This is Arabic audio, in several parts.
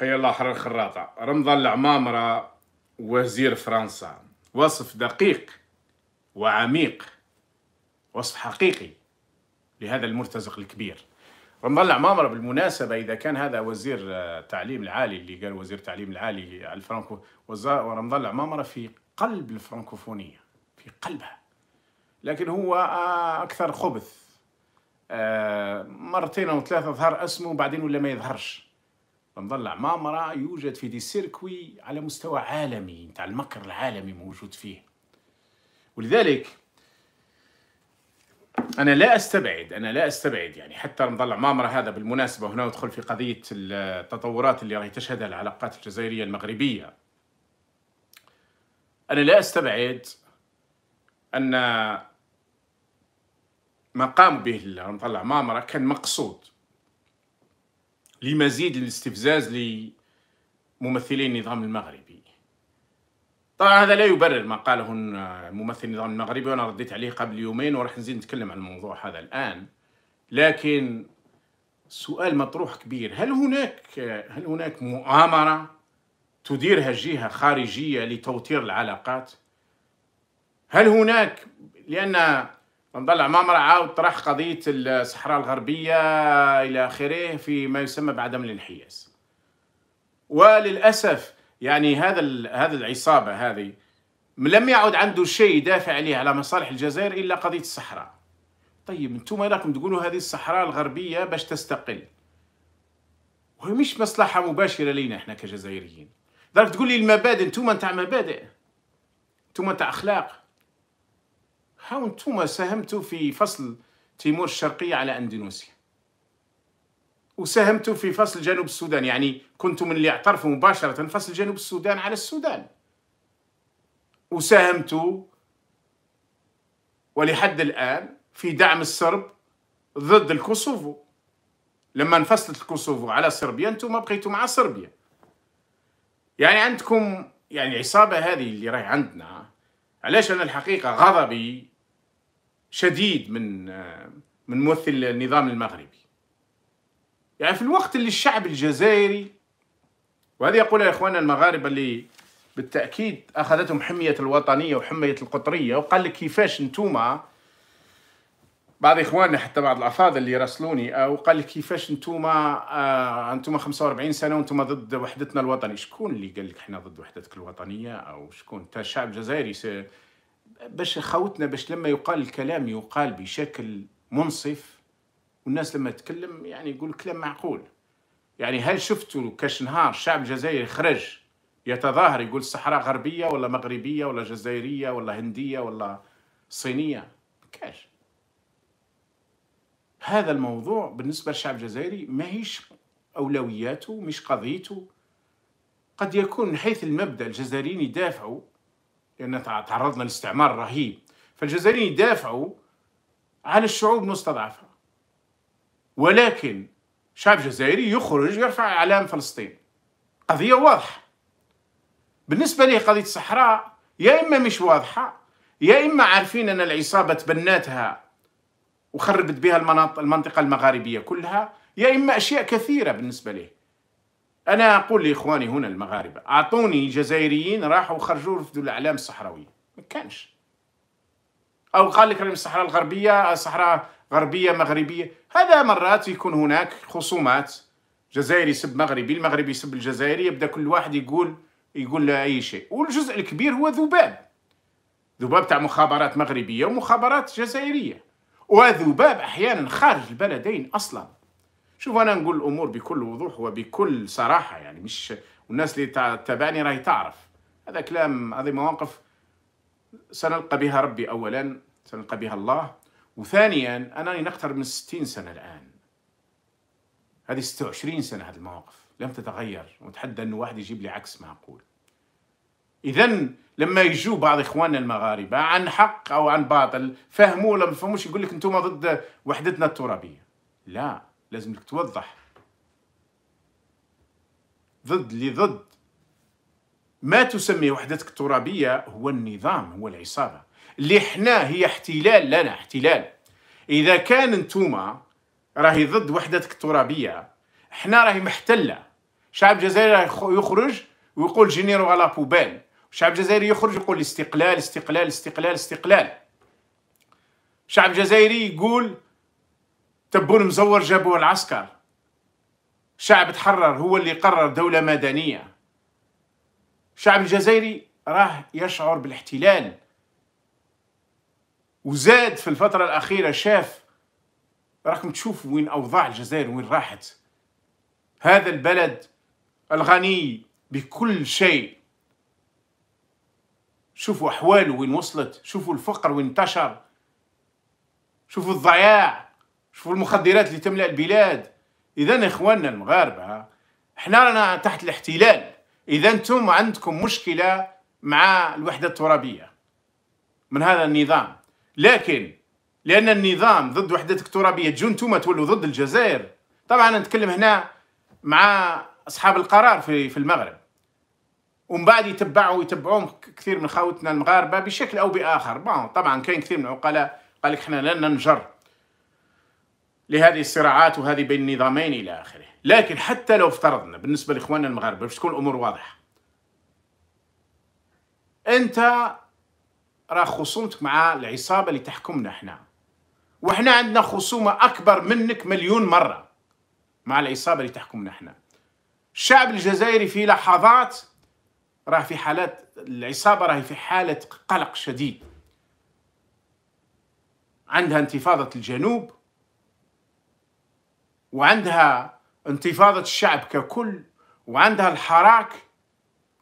حيا الله حرر الخراطة رمضان العمامرة وزير فرنسا وصف دقيق وعميق وصف حقيقي لهذا المرتزق الكبير رمضان العمامرة بالمناسبة إذا كان هذا وزير التعليم آه، العالي اللي قال وزير التعليم العالي الفرنكو ورمضان العمامرة في قلب الفرنكوفونية في قلبها لكن هو آه، أكثر خبث آه، مرتين أو ثلاثة ظهر اسمه بعدين ولا ما يظهرش رمضان العمامرة يوجد في دي سيركوي على مستوى عالمي تاع المكر العالمي موجود فيه ولذلك انا لا استبعد انا لا استبعد يعني حتى مطلع مامرة هذا بالمناسبه هنا ادخل في قضيه التطورات اللي راهي تشهدها العلاقات الجزائريه المغربيه انا لا استبعد ان ما قام به مطلع مامرة كان مقصود لمزيد الاستفزاز لممثلي النظام المغربي طبعا هذا لا يبرر ما قاله ممثل النظام المغربي وانا رديت عليه قبل يومين وراح نزيد نتكلم عن الموضوع هذا الان لكن سؤال مطروح كبير هل هناك هل هناك مؤامره تديرها جهه خارجيه لتوتير العلاقات؟ هل هناك لان نطلع مامرة عاود طرح قضية الصحراء الغربية إلى آخره في ما يسمى بعدم الانحياز وللأسف يعني هذا هذا العصابه هذه لم يعد عنده شيء يدافع عليه على مصالح الجزائر الا قضيه الصحراء طيب انتم راكم تقولوا هذه الصحراء الغربيه باش تستقل وهي مش مصلحه مباشره لينا احنا كجزائريين دارك تقول لي المبادئ انتم نتاع مبادئ انتم نتاع اخلاق هاو انتم ساهمتوا في فصل تيمور الشرقيه على اندونيسيا وساهمت في فصل جنوب السودان يعني كنت من اللي اعترفوا مباشرة فصل جنوب السودان على السودان وساهمت ولحد الآن في دعم الصرب ضد الكوسوفو لما انفصلت الكوسوفو على صربيا انتم بقيتوا مع صربيا يعني عندكم يعني العصابة هذه اللي راهي عندنا علاش أنا الحقيقة غضبي شديد من من ممثل النظام المغربي يعني في الوقت اللي الشعب الجزائري وهذه يقولها إخواننا المغاربة اللي بالتأكيد أخذتهم حمية الوطنية وحمية القطرية وقال لك كيفاش نتوما بعض إخواننا حتى بعض الأفاضل اللي راسلوني أو آه، قال لك كيفاش نتوما آه انتوما 45 سنة وانتوما ضد وحدتنا الوطنية شكون اللي قال لك حنا ضد وحدتك الوطنية أو شكون تا الشعب الجزائري باش خوتنا باش لما يقال الكلام يقال بشكل منصف والناس لما تتكلم يعني يقول كلام معقول يعني هل شفتوا كاش نهار الشعب الجزائري خرج يتظاهر يقول الصحراء غربية ولا مغربية ولا جزائرية ولا هندية ولا صينية كاش هذا الموضوع بالنسبة للشعب الجزائري ماهيش أولوياته مش قضيته قد يكون من حيث المبدأ الجزائريين يدافعوا لأن تعرضنا لاستعمار رهيب فالجزائريين يدافعوا على الشعوب المستضعفة ولكن شعب جزائري يخرج يرفع اعلام فلسطين قضيه واضحه بالنسبه ليه قضيه الصحراء يا اما مش واضحه يا اما عارفين ان العصابه تبناتها وخربت بها المناطق المنطقه المغاربيه كلها يا اما اشياء كثيره بالنسبه ليه انا اقول لاخواني هنا المغاربه اعطوني جزائريين راحوا خرجوا رفضوا الاعلام الصحراويه ما كانش او قال لك الصحراء الغربيه الصحراء غربيه مغربيه هذا مرات يكون هناك خصومات جزائري يسب مغربي المغربي يسب الجزائري يبدا كل واحد يقول يقول اي شيء والجزء الكبير هو ذباب ذباب تاع مخابرات مغربيه ومخابرات جزائريه وذباب احيانا خارج البلدين اصلا شوف انا نقول الامور بكل وضوح وبكل صراحه يعني مش والناس اللي تتابعني راهي تعرف هذا كلام هذه مواقف سنلقى بها ربي اولا سنلقى بها الله وثانيا انا نقترب من 60 سنة الآن هذه 26 سنة هذه المواقف لم تتغير وتحدى أنه واحد يجيب لي عكس ما أقول إذا لما يجوا بعض إخواننا المغاربة عن حق أو عن باطل فهموا ولا ما فهموش يقول لك أنتم ضد وحدتنا الترابية لا لازم لك توضح ضد لضد ما تسمي وحدتك الترابية هو النظام هو العصابة اللي حنا هي احتلال لنا احتلال اذا كان نتوما راهي ضد وحدتك الترابيه حنا راهي محتله شعب الجزائري يخرج ويقول جينيرو على بوبال شعب الجزائري يخرج يقول استقلال استقلال استقلال استقلال الشعب الجزائري يقول تبون مزور جابوه العسكر شعب تحرر هو اللي قرر دولة مدنية الشعب الجزائري راه يشعر بالاحتلال وزاد في الفترة الأخيرة شاف راكم تشوفوا وين أوضاع الجزائر وين راحت هذا البلد الغني بكل شيء شوفوا أحواله وين وصلت شوفوا الفقر وين انتشر شوفوا الضياع شوفوا المخدرات اللي تملأ البلاد إذا إخواننا المغاربة احنا رانا تحت الاحتلال إذا أنتم عندكم مشكلة مع الوحدة الترابية من هذا النظام لكن لان النظام ضد وحدتك الترابيه تجون انتم تولوا ضد الجزائر طبعا نتكلم هنا مع اصحاب القرار في في المغرب ومن بعد يتبعوا يتبعوهم كثير من خاوتنا المغاربه بشكل او باخر بون طبعا كاين كثير من العقلاء قال لك احنا لن ننجر لهذه الصراعات وهذه بين النظامين الى اخره لكن حتى لو افترضنا بالنسبه لاخواننا المغاربه باش تكون الامور واضحه انت راه خصومتك مع العصابه اللي تحكمنا احنا وحنا عندنا خصومه اكبر منك مليون مره مع العصابه اللي تحكمنا احنا الشعب الجزائري في لحظات راه في حالات العصابه راهي في حاله قلق شديد عندها انتفاضه الجنوب وعندها انتفاضه الشعب ككل وعندها الحراك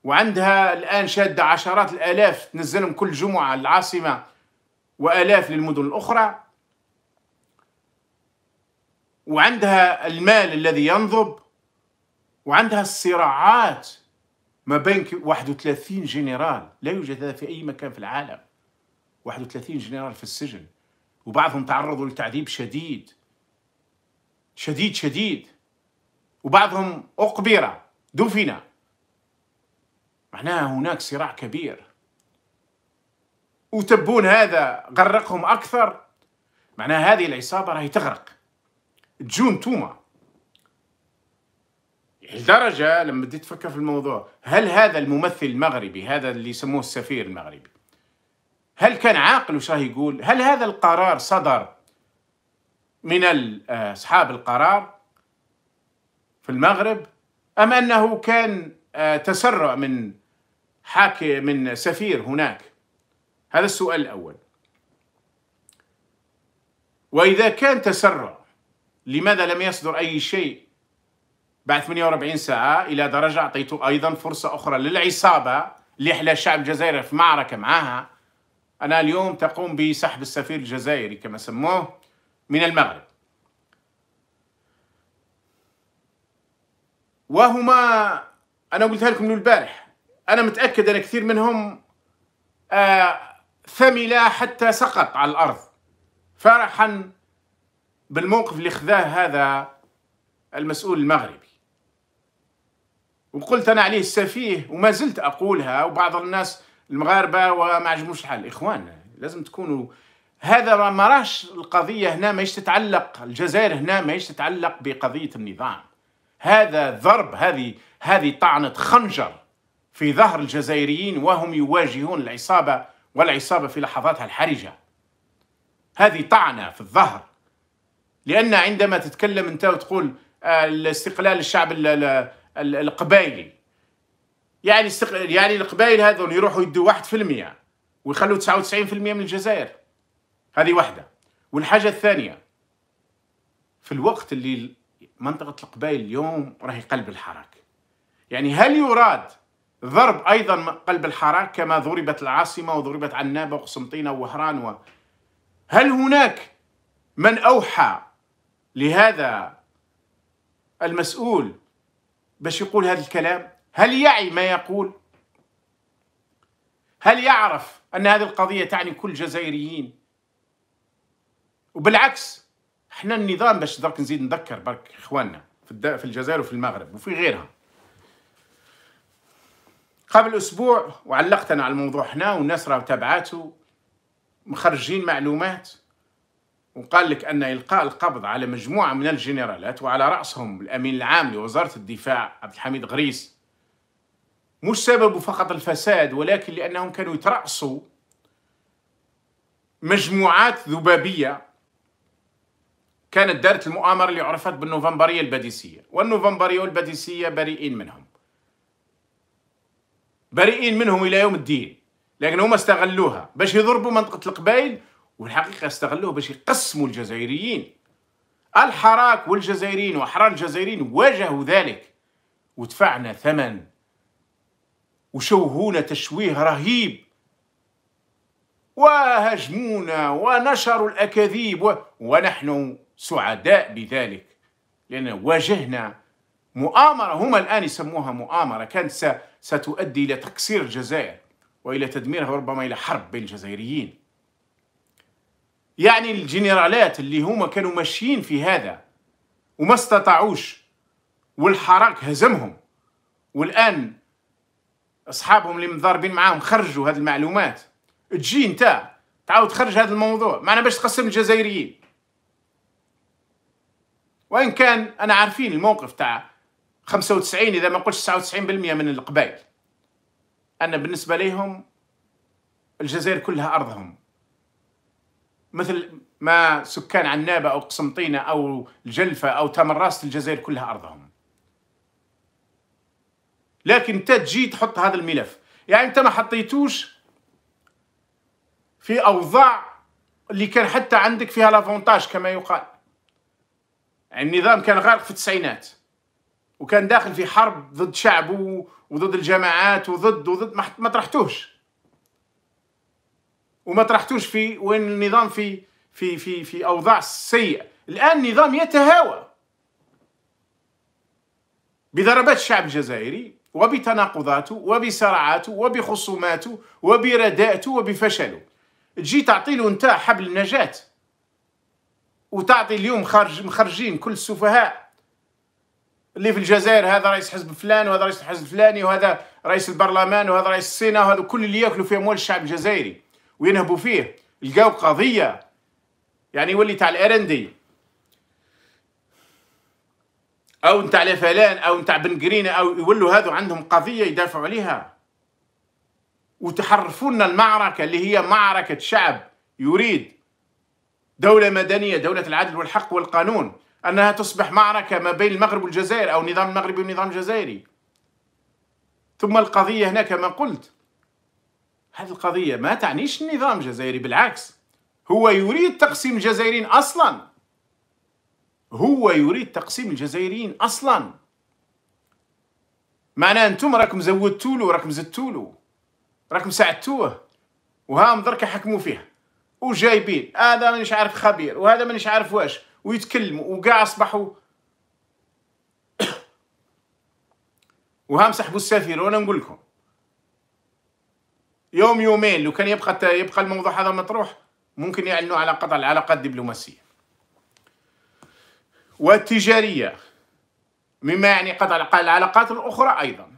وعندها الآن شادة عشرات الآلاف تنزلهم كل جمعة للعاصمة وآلاف للمدن الأخرى وعندها المال الذي ينضب وعندها الصراعات ما بين 31 جنرال لا يوجد هذا في أي مكان في العالم 31 جنرال في السجن وبعضهم تعرضوا لتعذيب شديد شديد شديد وبعضهم أقبر دفن معناها هناك صراع كبير وتبون هذا غرقهم أكثر معناها هذه العصابة راهي تغرق تجون توما لدرجة لما بديت تفكر في الموضوع هل هذا الممثل المغربي هذا اللي يسموه السفير المغربي هل كان عاقل وش راه يقول هل هذا القرار صدر من أصحاب القرار في المغرب أم أنه كان آه، تسرع من حاكي من سفير هناك هذا السؤال الأول وإذا كان تسرع لماذا لم يصدر أي شيء بعد 48 ساعة إلى درجة أعطيته أيضا فرصة أخرى للعصابة اللي شعب الجزائر في معركة معها أنا اليوم تقوم بسحب السفير الجزائري كما سموه من المغرب وهما أنا قلت لكم من البارح أنا متأكد أن كثير منهم آه ثمل حتى سقط على الأرض فرحا بالموقف اللي خذاه هذا المسؤول المغربي وقلت أنا عليه السفيه وما زلت أقولها وبعض الناس المغاربة وما عجبوش الحال إخواننا لازم تكونوا هذا ما راش القضية هنا ما تتعلق الجزائر هنا ما تتعلق بقضية النظام هذا ضرب هذه هذه طعنة خنجر في ظهر الجزائريين وهم يواجهون العصابة والعصابة في لحظاتها الحرجة هذه طعنة في الظهر لأن عندما تتكلم أنت وتقول آه، الاستقلال الشعب القبائلي يعني يعني القبائل هذول يروحوا يدوا 1% ويخلوا 99% من الجزائر هذه واحدة والحاجة الثانية في الوقت اللي منطقة القبائل اليوم راهي قلب الحراك يعني هل يراد ضرب أيضا قلب الحراك كما ضربت العاصمة وضربت عنابة وقسنطينة ووهران و... هل هناك من أوحى لهذا المسؤول باش يقول هذا الكلام هل يعي ما يقول هل يعرف أن هذه القضية تعني كل الجزائريين وبالعكس احنا النظام باش درك نزيد نذكر برك اخواننا في الجزائر وفي المغرب وفي غيرها قبل اسبوع وعلقت انا على الموضوع هنا والناس راه تابعاتو مخرجين معلومات وقال لك ان القاء القبض على مجموعه من الجنرالات وعلى راسهم الامين العام لوزاره الدفاع عبد الحميد غريس مش سببه فقط الفساد ولكن لانهم كانوا يترأسوا مجموعات ذبابيه كانت دارت المؤامره اللي عرفت بالنوفمبريه الباديسيه والنوفمبريه والباديسيه بريئين منهم بريئين منهم الى يوم الدين لكن هما استغلوها باش يضربوا منطقه القبائل والحقيقه استغلوها باش يقسموا الجزائريين الحراك والجزائريين واحرار الجزائريين واجهوا ذلك ودفعنا ثمن وشوهونا تشويه رهيب وهجمونا ونشروا الاكاذيب و... ونحن سعداء بذلك لان واجهنا مؤامره هما الان يسموها مؤامره كانت ستؤدي إلى تكسير الجزائر وإلى تدميرها وربما إلى حرب بين الجزائريين يعني الجنرالات اللي هما كانوا ماشيين في هذا وما استطاعوش والحراك هزمهم والآن أصحابهم اللي مضاربين معاهم خرجوا هذه المعلومات تجي انت تعاود تخرج هذا الموضوع معنا باش تقسم الجزائريين وإن كان أنا عارفين الموقف تاع 95 اذا ما وتسعين 99% من القبائل ان بالنسبه لهم الجزائر كلها ارضهم مثل ما سكان عنابه او قسنطينه او الجلفه او تمراست الجزائر كلها ارضهم لكن انت تجي تحط هذا الملف يعني انت ما حطيتوش في اوضاع اللي كان حتى عندك فيها لافونتاج كما يقال يعني النظام كان غارق في التسعينات وكان داخل في حرب ضد شعبه وضد الجماعات وضد وضد ما طرحتوش وما طرحتوش في وين النظام في في في في اوضاع سيئه الان النظام يتهاوى بضربات الشعب الجزائري وبتناقضاته وبصراعاته وبخصوماته وبرداءته وبفشله تجي تعطي له انت حبل النجاه وتعطي اليوم خارج مخرجين كل السفهاء اللي في الجزائر هذا رئيس حزب فلان وهذا رئيس الحزب الفلاني وهذا رئيس البرلمان وهذا رئيس السينا وهذا كل اللي ياكلوا في اموال الشعب الجزائري وينهبوا فيه لقاو قضيه يعني يولي تاع الارندي او نتاع لافلان او نتاع بن قرينه او يولوا هذو عندهم قضيه يدافعوا عليها وتحرفوا لنا المعركه اللي هي معركه شعب يريد دوله مدنيه دوله العدل والحق والقانون أنها تصبح معركة ما بين المغرب والجزائر أو نظام المغربي ونظام الجزائري ثم القضية هنا كما قلت هذه القضية ما تعنيش النظام الجزائري بالعكس هو يريد تقسيم الجزائريين أصلا هو يريد تقسيم الجزائريين أصلا معناه أنتم راكم زودتوا له راكم زدتوا له راكم ساعدتوه وهام دركا حكموا فيها وجايبين هذا مانيش عارف خبير وهذا مانيش عارف واش ويتكلموا وكاع اصبحوا وهام سحبوا السفير وانا نقول لكم يوم يومين لو كان يبقى يبقى الموضوع هذا مطروح ممكن يعلنوا على قطع العلاقات الدبلوماسيه والتجاريه مما يعني قطع العلاقات الاخرى ايضا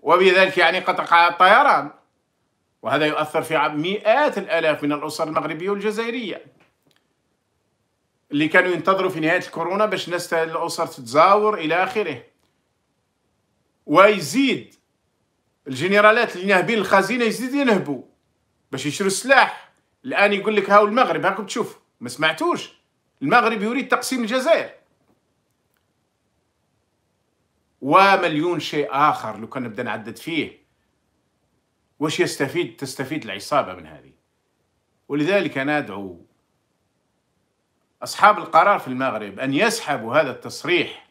وبذلك يعني قطع الطيران وهذا يؤثر في مئات الالاف من الاسر المغربيه والجزائريه اللي كانوا ينتظروا في نهايه الكورونا باش الناس الاسر تتزاور الى اخره ويزيد الجنرالات اللي ناهبين الخزينه يزيد ينهبوا باش يشروا السلاح الان يقول لك هاو المغرب هاكم تشوف ما سمعتوش المغرب يريد تقسيم الجزائر ومليون شيء اخر لو كان نبدا نعدد فيه واش يستفيد تستفيد العصابه من هذه ولذلك انا ادعو أصحاب القرار في المغرب أن يسحبوا هذا التصريح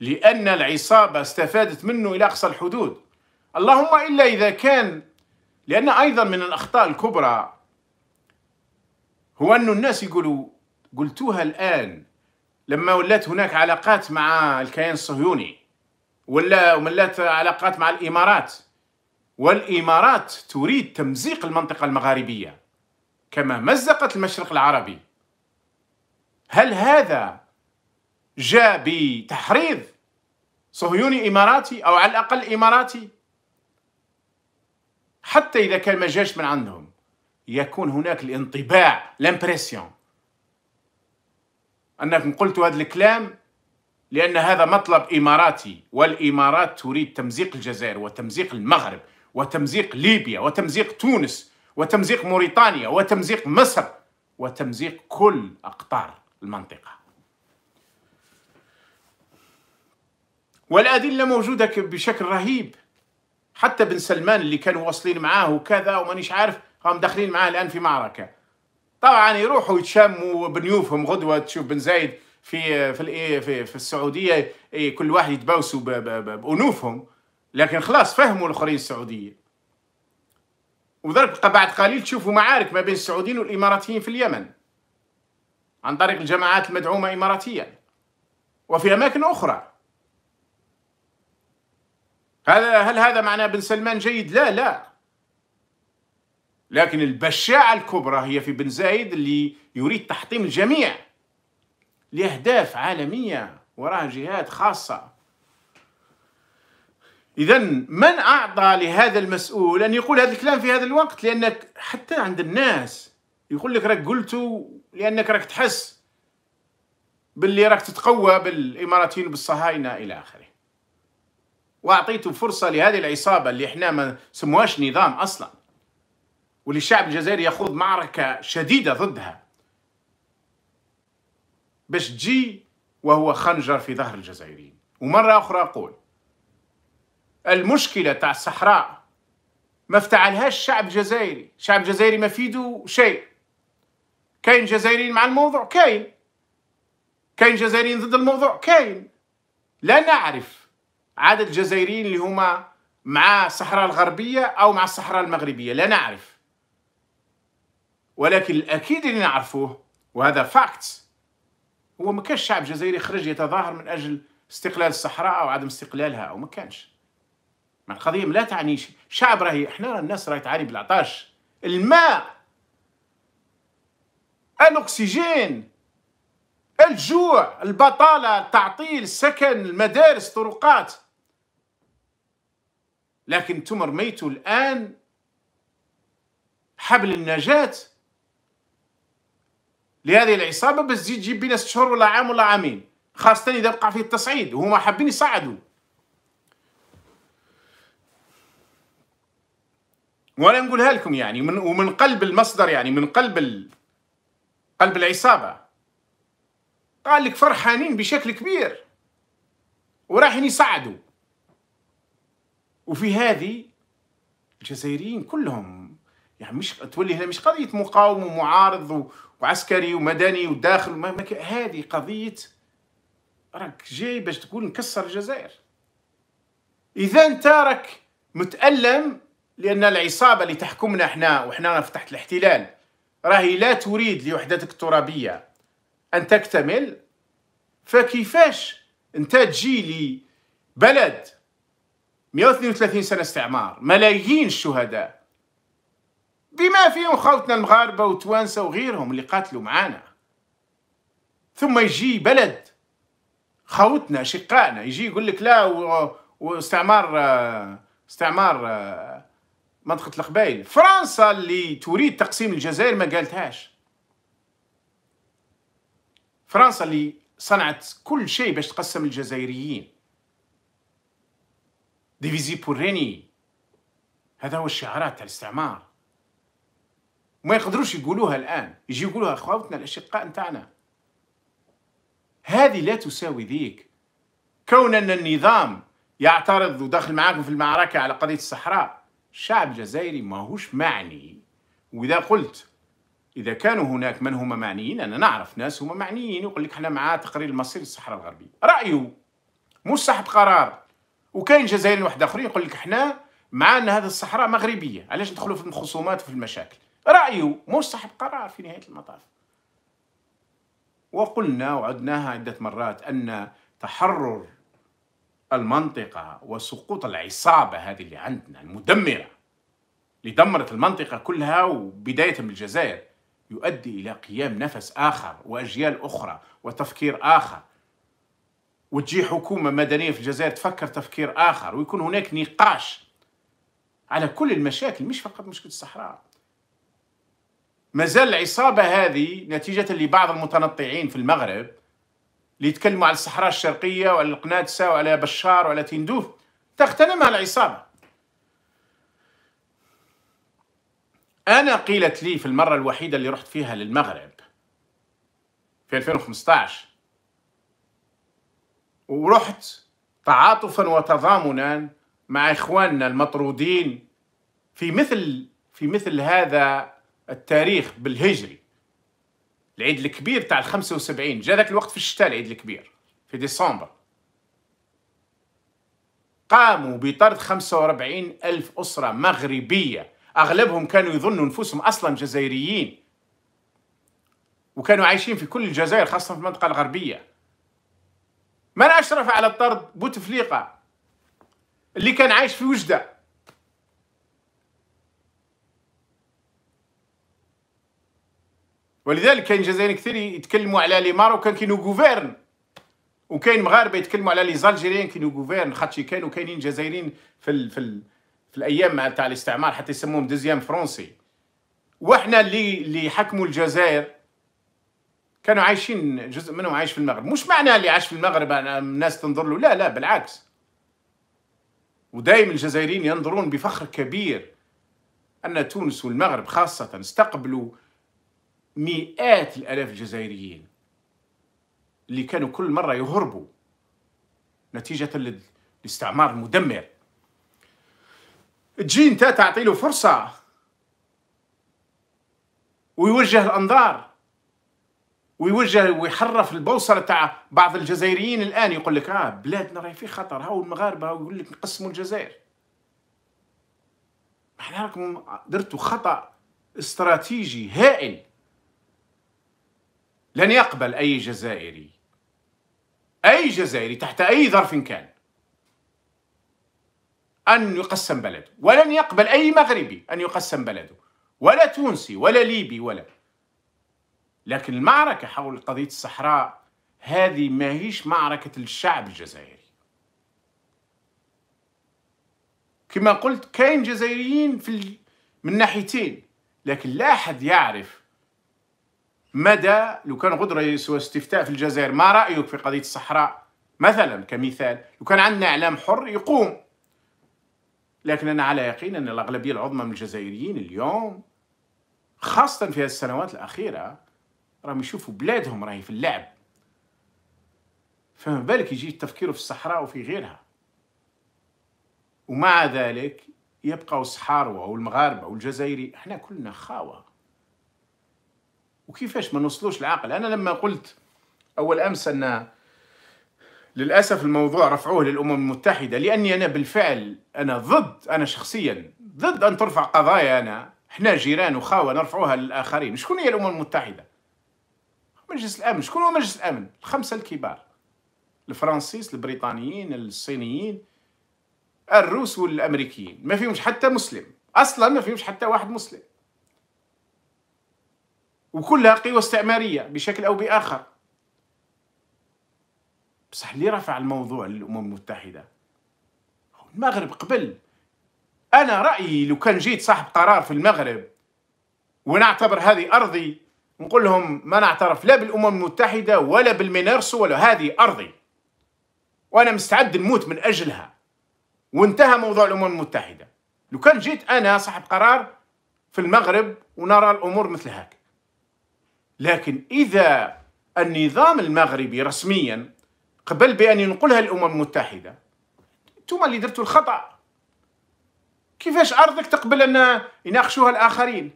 لأن العصابة استفادت منه إلى أقصى الحدود اللهم إلا إذا كان لأن أيضا من الأخطاء الكبرى هو أن الناس يقولوا قلتوها الآن لما ولات هناك علاقات مع الكيان الصهيوني ولا ولات علاقات مع الإمارات والإمارات تريد تمزيق المنطقة المغاربية كما مزقت المشرق العربي هل هذا جاء بتحريض صهيوني إماراتي أو على الأقل إماراتي حتى إذا كان ما جاش من عندهم يكون هناك الانطباع لامبريسيون أنكم قلت هذا الكلام لأن هذا مطلب إماراتي والإمارات تريد تمزيق الجزائر وتمزيق المغرب وتمزيق ليبيا وتمزيق تونس وتمزيق موريتانيا وتمزيق مصر وتمزيق كل أقطار المنطقة والأدلة موجودة بشكل رهيب حتى بن سلمان اللي كانوا واصلين معاه وكذا ومانيش عارف هم داخلين معاه الآن في معركة طبعا يعني يروحوا يتشموا بنيوفهم غدوة تشوف بن زايد في في إيه، في, في السعودية إيه، كل واحد يتباوسوا بأنوفهم لكن خلاص فهموا الآخرين السعودية وذلك بعد قليل تشوفوا معارك ما بين السعوديين والإماراتيين في اليمن عن طريق الجماعات المدعومة إماراتيا وفي أماكن أخرى هذا هل هذا معناه بن سلمان جيد؟ لا لا لكن البشاعة الكبرى هي في بن زايد اللي يريد تحطيم الجميع لأهداف عالمية وراها جهات خاصة اذا من اعطى لهذا المسؤول ان يقول هذا الكلام في هذا الوقت لانك حتى عند الناس يقول لك راك قلته لانك راك تحس باللي راك تتقوى بالاماراتيين وبالصهاينه الى اخره واعطيته فرصه لهذه العصابه اللي احنا ما سموهاش نظام اصلا واللي الشعب الجزائري يخوض معركه شديده ضدها باش تجي وهو خنجر في ظهر الجزائريين ومره اخرى اقول المشكله تاع الصحراء ما افتعلهاش الشعب الجزائري الشعب الجزائري ما فيدو شيء كاين جزائريين مع الموضوع كاين كاين جزائريين ضد الموضوع كاين لا نعرف عدد الجزائريين اللي هما مع الصحراء الغربيه او مع الصحراء المغربيه لا نعرف ولكن الاكيد اللي نعرفوه وهذا فاكت هو ما كانش شعب جزائري خرج يتظاهر من اجل استقلال الصحراء او عدم استقلالها او ما كانش ما القضية لا تعني شيء شعب راهي احنا راه الناس راهي تعاني بالعطاش الماء الاكسجين الجوع البطالة التعطيل السكن المدارس الطرقات لكن انتم رميتوا الآن حبل النجاة لهذه العصابة بس تجي تجيب بينا ست شهور ولا عام ولا عامين خاصة إذا بقى فيه التصعيد وهما حابين يصعدوا وانا نقولها لكم يعني من ومن قلب المصدر يعني من قلب ال... قلب العصابه قال لك فرحانين بشكل كبير ورايحين يصعدوا وفي هذه الجزائريين كلهم يعني مش تولي هنا مش قضيه مقاوم ومعارض و... وعسكري ومدني وداخل ما... ما... هذه قضيه راك جاي باش تقول نكسر الجزائر اذا انت راك متالم لأن العصابة اللي تحكمنا احنا وحنا تحت الاحتلال راهي لا تريد لوحدتك الترابية أن تكتمل فكيفاش أنت تجي لي بلد 132 سنة استعمار ملايين الشهداء بما فيهم خوتنا المغاربة وتوانسة وغيرهم اللي قاتلوا معانا ثم يجي بلد خوتنا شقائنا يجي يقول لك لا واستعمار آه، استعمار آه، منطقة القبائل فرنسا اللي تريد تقسيم الجزائر ما قالتهاش فرنسا اللي صنعت كل شيء باش تقسم الجزائريين ديفيزي بور ريني هذا هو الشعارات تاع الاستعمار ما يقدروش يقولوها الان يجي يقولوها اخواتنا الاشقاء نتاعنا هذه لا تساوي ذيك كون ان النظام يعترض وداخل معاكم في المعركه على قضيه الصحراء الشعب الجزائري ماهوش معني واذا قلت اذا كانوا هناك من هما معنيين انا نعرف ناس هما معنيين يقول لك احنا مع تقرير المصير الصحراء الغربيه رايه مش صاحب قرار وكاين جزائريين واحد اخرين يقول لك احنا مع ان هذه الصحراء مغربيه علاش ندخلوا في الخصومات وفي المشاكل رايه مش صاحب قرار في نهايه المطاف وقلنا وعدناها عده مرات ان تحرر المنطقة وسقوط العصابة هذه اللي عندنا المدمرة اللي دمرت المنطقة كلها وبداية بالجزائر يؤدي إلى قيام نفس آخر وأجيال أخرى وتفكير آخر وتجي حكومة مدنية في الجزائر تفكر تفكير آخر ويكون هناك نقاش على كل المشاكل مش فقط مشكلة الصحراء مازال العصابة هذه نتيجة لبعض المتنطعين في المغرب اللي يتكلموا على الصحراء الشرقية وعلى القنادسة وعلى بشار وعلى تندوف تغتنمها العصابة أنا قيلت لي في المرة الوحيدة اللي رحت فيها للمغرب في 2015 ورحت تعاطفا وتضامنا مع إخواننا المطرودين في مثل في مثل هذا التاريخ بالهجري العيد الكبير تاع ال 75 جا ذاك الوقت في الشتاء العيد الكبير في ديسمبر قاموا بطرد 45 ألف أسرة مغربية أغلبهم كانوا يظنوا أنفسهم أصلا جزائريين وكانوا عايشين في كل الجزائر خاصة في المنطقة الغربية من أشرف على الطرد بوتفليقة اللي كان عايش في وجدة ولذلك كاين جزائريين كثير يتكلموا على لي ماروكان كاينو غوفيرن وكاين مغاربه يتكلموا على لي زالجيريان كاينو غوفيرن خاطش كانوا كاينين جزائريين في ال في ال في الايام مع تاع الاستعمار حتى يسموهم دوزيام فرونسي وحنا اللي اللي حكموا الجزائر كانوا عايشين جزء منهم عايش في المغرب مش معنى اللي عاش في المغرب الناس تنظر له لا لا بالعكس ودائما الجزائريين ينظرون بفخر كبير ان تونس والمغرب خاصه استقبلوا مئات الآلاف الجزائريين اللي كانوا كل مرة يهربوا نتيجة للاستعمار المدمر تجي انت تعطي له فرصة ويوجه الأنظار ويوجه ويحرف البوصله تاع بعض الجزائريين الان يقول لك اه بلادنا راهي في خطر هاو المغاربه يقول لك نقسموا الجزائر احنا راكم درتوا خطا استراتيجي هائل لن يقبل أي جزائري أي جزائري تحت أي ظرف كان أن يقسم بلده ولن يقبل أي مغربي أن يقسم بلده ولا تونسي ولا ليبي ولا لكن المعركة حول قضية الصحراء هذه ما هيش معركة الشعب الجزائري كما قلت كاين جزائريين في ال... من ناحيتين لكن لا أحد يعرف مدى لو كان غدرة يسوى استفتاء في الجزائر ما رأيك في قضية الصحراء مثلا كمثال لو كان عندنا إعلام حر يقوم لكن أنا على يقين أن الأغلبية العظمى من الجزائريين اليوم خاصة في السنوات الأخيرة راهم يشوفوا بلادهم راهي في اللعب فما بالك يجي التفكير في الصحراء وفي غيرها ومع ذلك يبقى الصحاروة والمغاربة والجزائري احنا كلنا خاوة وكيفاش ما نوصلوش العقل انا لما قلت اول امس ان للاسف الموضوع رفعوه للامم المتحده لاني انا بالفعل انا ضد انا شخصيا ضد ان ترفع قضايا انا احنا جيران وخاوه نرفعوها للاخرين شكون هي الامم المتحده مجلس الامن شكون هو مجلس الامن الخمسه الكبار الفرنسيس البريطانيين الصينيين الروس والامريكيين ما فيهمش حتى مسلم اصلا ما فيهمش حتى واحد مسلم وكلها قوى استعمارية بشكل أو بآخر بصح اللي رفع الموضوع للأمم المتحدة المغرب قبل أنا رأيي لو كان جيت صاحب قرار في المغرب ونعتبر هذه أرضي نقول لهم ما نعترف لا بالأمم المتحدة ولا بالمينرسو ولا هذه أرضي وأنا مستعد نموت من أجلها وانتهى موضوع الأمم المتحدة لو كان جيت أنا صاحب قرار في المغرب ونرى الأمور مثل هكا لكن إذا النظام المغربي رسميا قبل بأن ينقلها الأمم المتحدة ثم اللي درتوا الخطأ كيفاش أرضك تقبل أن يناقشوها الآخرين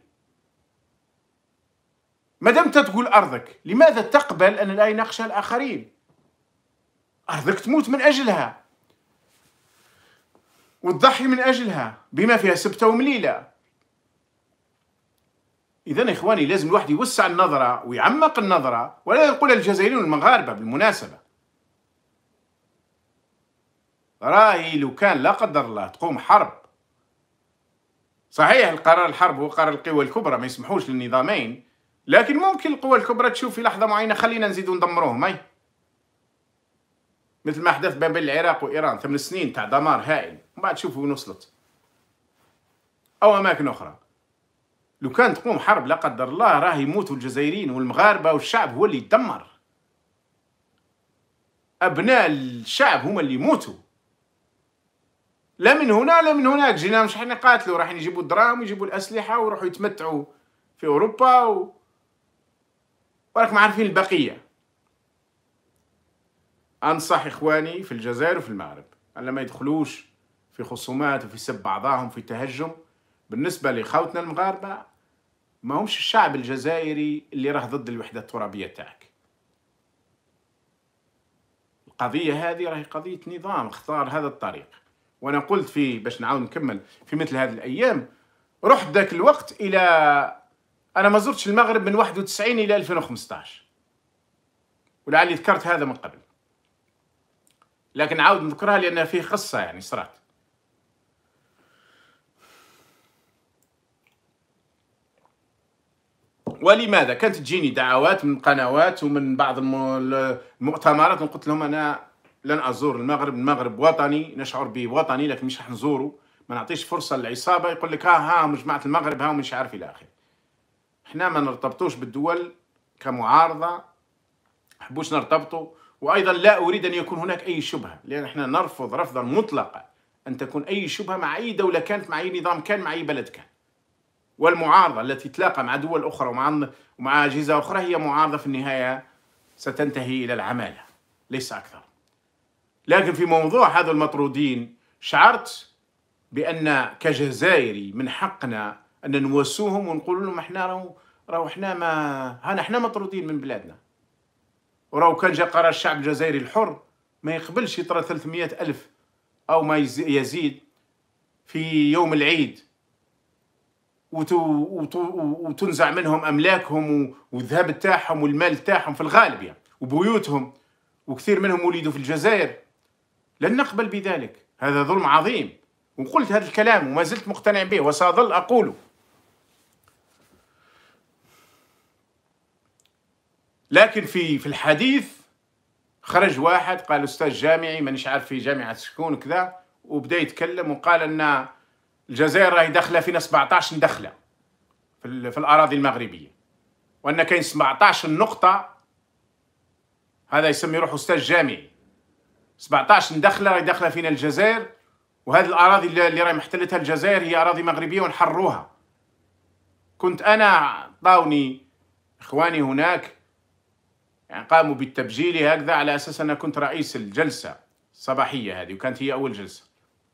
ما دام تقول أرضك لماذا تقبل أن لا يناقشها الآخرين أرضك تموت من أجلها وتضحي من أجلها بما فيها سبتة ومليلة إذا إخواني لازم الواحد يوسع النظرة ويعمق النظرة ولا يقول الجزائريين والمغاربة بالمناسبة راهي لو كان لا قدر الله تقوم حرب صحيح القرار الحرب هو قرار القوى الكبرى ما يسمحوش للنظامين لكن ممكن القوى الكبرى تشوف في لحظة معينة خلينا نزيدو ندمروهم أي مثل ما حدث ما بين العراق وإيران ثمان سنين تاع دمار هائل ومن بعد شوفوا وين وصلت أو أماكن أخرى لو كان تقوم حرب لا قدر الله راه يموتوا الجزائريين والمغاربه والشعب هو اللي يدمر ابناء الشعب هما اللي يموتوا لا من هنا لا من هناك جينا مش حنا قاتلوا راح يجيبوا الدراهم ويجيبوا الاسلحه ويروحوا يتمتعوا في اوروبا و... وراكم عارفين البقيه انصح اخواني في الجزائر وفي المغرب على ما يدخلوش في خصومات وفي سب بعضاهم في تهجم بالنسبه لخوتنا المغاربه ما همش الشعب الجزائري اللي راه ضد الوحدة الترابية تاعك القضية هذه راهي قضية نظام اختار هذا الطريق وانا قلت في باش نعاود نكمل في مثل هذه الايام رحت ذاك الوقت الى انا ما زرتش المغرب من 91 الى 2015 ولعلي ذكرت هذا من قبل لكن عاود نذكرها لان فيه قصه يعني صرات ولماذا كانت تجيني دعوات من قنوات ومن بعض المؤتمرات قلت لهم انا لن ازور المغرب المغرب وطني نشعر به وطني لكن مش راح نزوره ما نعطيش فرصه للعصابه يقول لك ها ها مجموعه المغرب ها ومش عارف الى اخره احنا ما نرتبطوش بالدول كمعارضه حبوش نرتبطوا وايضا لا اريد ان يكون هناك اي شبهه لان احنا نرفض رفضا مطلقا ان تكون اي شبهه مع اي دوله كانت مع اي نظام كان مع اي بلد كان والمعارضة التي تلاقى مع دول أخرى ومع ومع أجهزة أخرى هي معارضة في النهاية ستنتهي إلى العمالة ليس أكثر لكن في موضوع هذا المطرودين شعرت بأن كجزائري من حقنا أن نواسوهم ونقول لهم احنا راهو راهو احنا ما هانا احنا مطرودين من بلادنا وراهو كان جا قرار الشعب الجزائري الحر ما يقبلش يطرى 300 ألف أو ما يزيد في يوم العيد وتنزع منهم املاكهم والذهب تاعهم والمال تاعهم في الغالب يعني وبيوتهم وكثير منهم ولدوا في الجزائر لن نقبل بذلك هذا ظلم عظيم وقلت هذا الكلام وما زلت مقتنع به وساظل اقوله لكن في في الحديث خرج واحد قال استاذ جامعي مانيش عارف في جامعه سكون وكذا وبدا يتكلم وقال ان الجزائر راهي داخله فينا 17 دخله في, في الاراضي المغربيه وان كاين 17 نقطه هذا يسمي روحه استاذ جامعي 17 دخله راهي داخله فينا الجزائر وهذه الاراضي اللي راهي محتلتها الجزائر هي اراضي مغربيه ونحروها كنت انا طاوني اخواني هناك يعني قاموا بالتبجيل هكذا على اساس انا كنت رئيس الجلسه الصباحيه هذه وكانت هي اول جلسه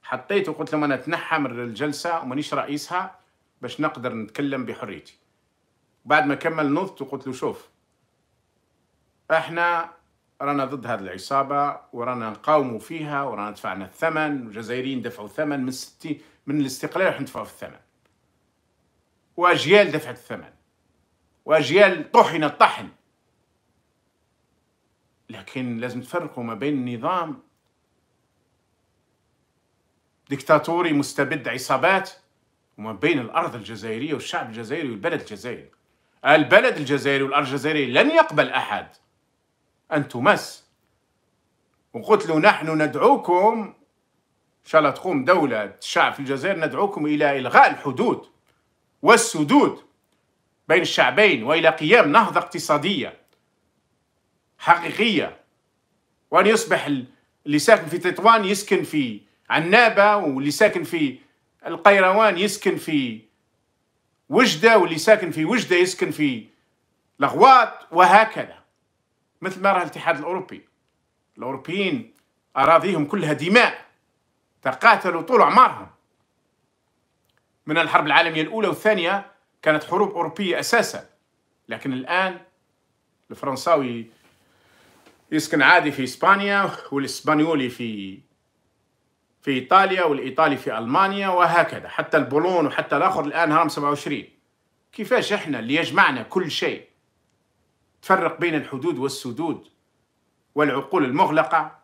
حطيت وقلت لهم انا اتنحى من الجلسه ومانيش رئيسها باش نقدر نتكلم بحريتي بعد ما كمل نضت وقلت له شوف احنا رانا ضد هذه العصابه ورانا نقاوموا فيها ورانا دفعنا الثمن والجزائريين دفعوا الثمن من ستين من الاستقلال راح ندفعوا في الثمن واجيال دفعت الثمن واجيال طحن الطحن لكن لازم تفرقوا ما بين النظام دكتاتوري مستبد عصابات وما بين الأرض الجزائرية والشعب الجزائري والبلد الجزائري البلد الجزائري والأرض الجزائرية لن يقبل أحد أن تمس وقلت له نحن ندعوكم إن شاء الله تقوم دولة الشعب في الجزائر ندعوكم إلى إلغاء الحدود والسدود بين الشعبين وإلى قيام نهضة اقتصادية حقيقية وأن يصبح اللي ساكن في تطوان يسكن في عنابة واللي ساكن في القيروان يسكن في وجدة واللي ساكن في وجدة يسكن في لغواط وهكذا مثل ما راه الاتحاد الأوروبي الأوروبيين أراضيهم كلها دماء تقاتلوا طول عمرهم من الحرب العالمية الأولى والثانية كانت حروب أوروبية أساسا لكن الآن الفرنساوي يسكن عادي في إسبانيا والإسبانيولي في في إيطاليا والإيطالي في ألمانيا وهكذا حتى البولون وحتى الآخر الآن هرم 27 كيفاش إحنا اللي يجمعنا كل شيء تفرق بين الحدود والسدود والعقول المغلقة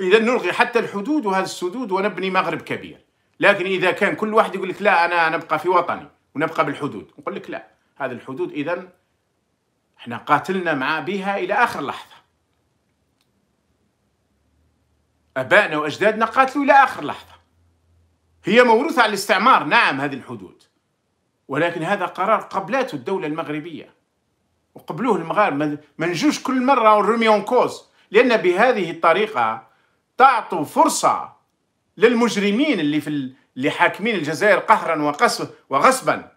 إذا نلغي حتى الحدود وهذا السدود ونبني مغرب كبير لكن إذا كان كل واحد يقول لك لا أنا نبقى في وطني ونبقى بالحدود نقول لك لا هذه الحدود إذا احنا قاتلنا مع بها إلى آخر لحظة ابائنا واجدادنا قاتلوا الى اخر لحظه هي موروثه على الاستعمار نعم هذه الحدود ولكن هذا قرار قبلته الدوله المغربيه وقبلوه المغاربه ما نجوش كل مره رميون كوز لان بهذه الطريقه تعطوا فرصه للمجرمين اللي في اللي حاكمين الجزائر قهرا وقصف وغصبا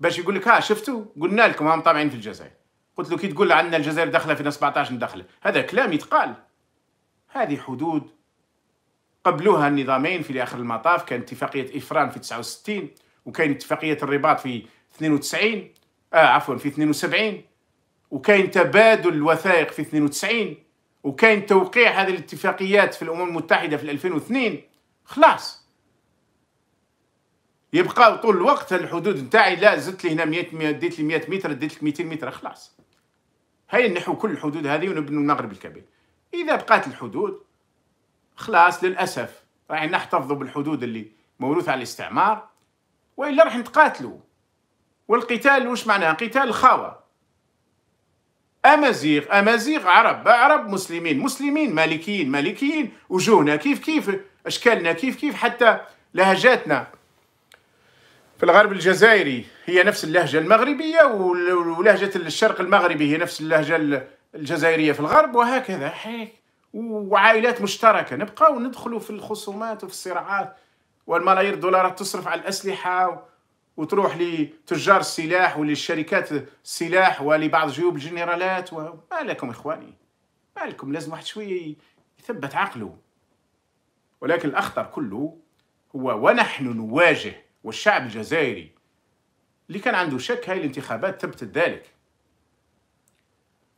باش يقول لك ها شفتوا قلنا لكم هم طامعين في الجزائر قلت له كي تقول عندنا الجزائر داخله فينا 17 دخله هذا كلام يتقال هذه حدود قبلوها النظامين في اخر المطاف كان اتفاقيه افران في 69 وكاين اتفاقيه الرباط في 92 اه عفوا في 72 وكاين تبادل الوثائق في 92 وكاين توقيع هذه الاتفاقيات في الامم المتحده في 2002 خلاص يبقى طول الوقت الحدود نتاعي لا زدت لي هنا 100 ديت لي 100 متر ديت لك 200 متر خلاص هاي نحو كل الحدود هذه ونبنوا المغرب الكبير اذا بقات الحدود خلاص للاسف راح نحتفظوا بالحدود اللي موروثه على الاستعمار والا راح نتقاتلوا والقتال وش معناه قتال خاوه امازيغ امازيغ عرب عرب مسلمين مسلمين مالكيين مالكيين وجوهنا كيف كيف اشكالنا كيف كيف حتى لهجاتنا في الغرب الجزائري هي نفس اللهجة المغربية ولهجة الشرق المغربي هي نفس اللهجة الجزائرية في الغرب وهكذا حيك وعائلات مشتركه نبقاو وندخلوا في الخصومات وفي الصراعات والملايير الدولارات تصرف على الاسلحه وتروح لتجار السلاح وللشركات السلاح ولبعض جيوب الجنرالات وما لكم اخواني ما لكم لازم واحد شويه يثبت عقله ولكن الاخطر كله هو ونحن نواجه والشعب الجزائري اللي كان عنده شك هاي الانتخابات ثبتت ذلك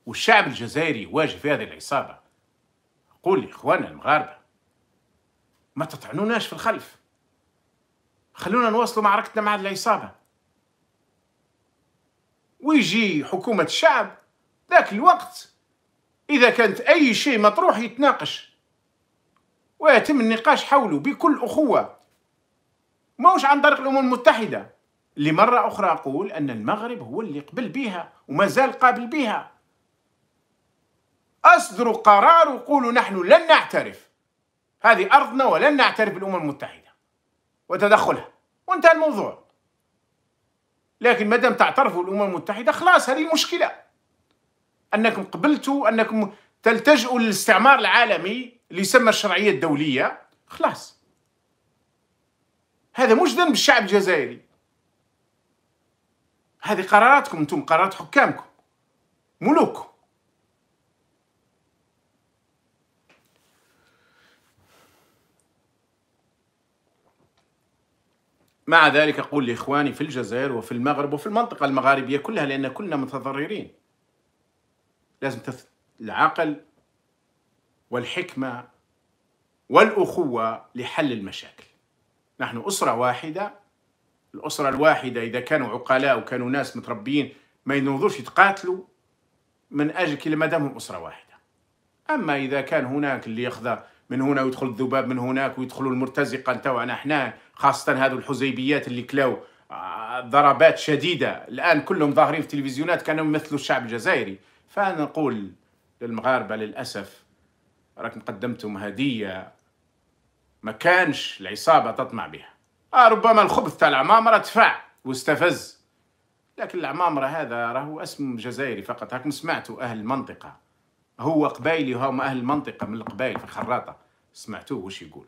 والشعب الجزائري واجه في هذه العصابه قول لي اخوانا المغاربه ما تطعنوناش في الخلف خلونا نواصلوا معركتنا مع العصابه ويجي حكومه الشعب ذاك الوقت اذا كانت اي شيء مطروح يتناقش ويتم النقاش حوله بكل اخوه ماهوش عن طريق الامم المتحده لمره اخرى اقول ان المغرب هو اللي قبل بها وما زال قابل بها أصدروا قرار وقولوا نحن لن نعترف هذه أرضنا ولن نعترف بالأمم المتحدة وتدخلها وانتهى الموضوع لكن ما دام تعترفوا بالأمم المتحدة خلاص هذه المشكلة أنكم قبلتوا أنكم تلتجئوا للاستعمار العالمي اللي يسمى الشرعية الدولية خلاص هذا مش ذنب الشعب الجزائري هذه قراراتكم انتم قرارات حكامكم ملوككم مع ذلك أقول لإخواني في الجزائر وفي المغرب وفي المنطقة المغاربية كلها لأن كلنا متضررين لازم تث... العقل والحكمة والأخوة لحل المشاكل نحن أسرة واحدة الأسرة الواحدة إذا كانوا عقلاء وكانوا ناس متربيين ما ينوضوش يتقاتلوا من أجل كلمة دامهم أسرة واحدة أما إذا كان هناك اللي يخضع من هنا ويدخل الذباب من هناك ويدخلوا المرتزقه نتاعنا احنا خاصه هذو الحزيبيات اللي كلاو آه، ضربات شديده الان كلهم ظاهرين في التلفزيونات كانوا يمثلوا الشعب الجزائري فانا نقول للمغاربه للاسف راكم قدمتم هديه ما كانش العصابه تطمع بها آه ربما الخبث تاع العمامره دفع واستفز لكن العمامره هذا راهو اسم جزائري فقط هاكم سمعتوا اهل المنطقه هو قبايلي وهم أهل المنطقة من القبائل في خراطة سمعتوه وش يقول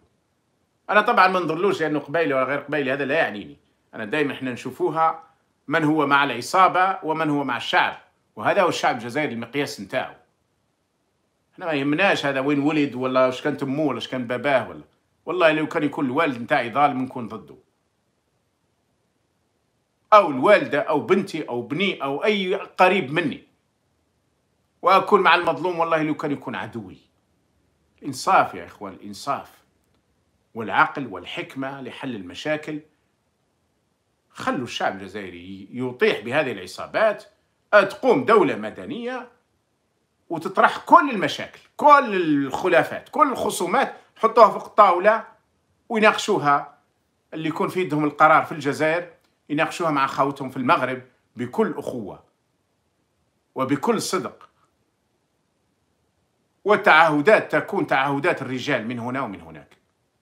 أنا طبعا ما نضرلوش لأنه قبايلي ولا غير قبايلي هذا لا يعنيني أنا دائما إحنا نشوفوها من هو مع العصابة ومن هو مع الشعب وهذا هو الشعب الجزائري المقياس نتاعو احنا ما يهمناش هذا وين ولد ولا واش كانت امه ولا واش كان باباه ولا والله لو كان يكون الوالد نتاعي ظالم نكون ضده او الوالده او بنتي او بني او اي قريب مني وأكون مع المظلوم والله لو كان يكون عدوي الإنصاف يا إخوان الإنصاف والعقل والحكمة لحل المشاكل خلوا الشعب الجزائري يطيح بهذه العصابات تقوم دولة مدنية وتطرح كل المشاكل كل الخلافات كل الخصومات حطوها فوق الطاولة ويناقشوها اللي يكون في يدهم القرار في الجزائر يناقشوها مع خاوتهم في المغرب بكل أخوة وبكل صدق والتعهدات تكون تعهدات الرجال من هنا ومن هناك